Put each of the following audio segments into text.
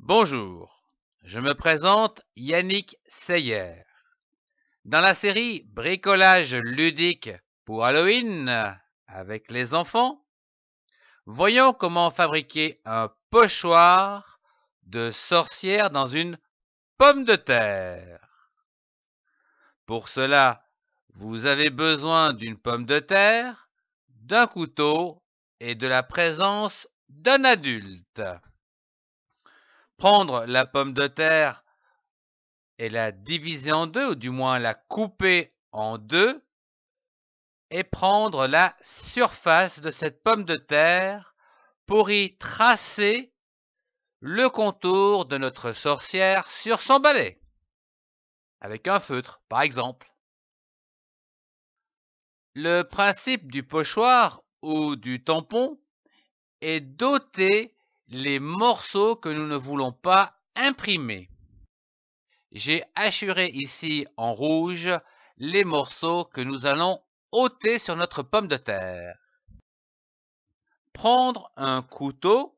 Bonjour, je me présente Yannick Seyer. Dans la série Bricolage ludique pour Halloween avec les enfants, voyons comment fabriquer un pochoir de sorcière dans une pomme de terre. Pour cela, vous avez besoin d'une pomme de terre, d'un couteau et de la présence d'un adulte prendre la pomme de terre et la diviser en deux, ou du moins la couper en deux, et prendre la surface de cette pomme de terre pour y tracer le contour de notre sorcière sur son balai, avec un feutre par exemple. Le principe du pochoir ou du tampon est doté les morceaux que nous ne voulons pas imprimer. J'ai assuré ici en rouge les morceaux que nous allons ôter sur notre pomme de terre. Prendre un couteau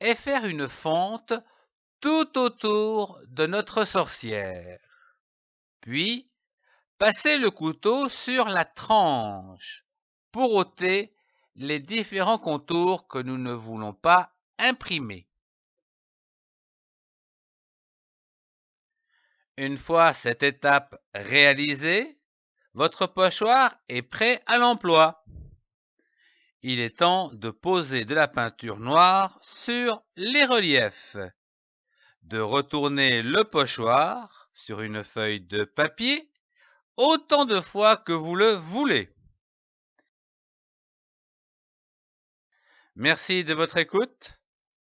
et faire une fente tout autour de notre sorcière. Puis, passer le couteau sur la tranche pour ôter les différents contours que nous ne voulons pas imprimé. Une fois cette étape réalisée, votre pochoir est prêt à l'emploi. Il est temps de poser de la peinture noire sur les reliefs, de retourner le pochoir sur une feuille de papier autant de fois que vous le voulez. Merci de votre écoute.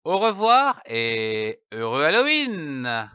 Au revoir et heureux Halloween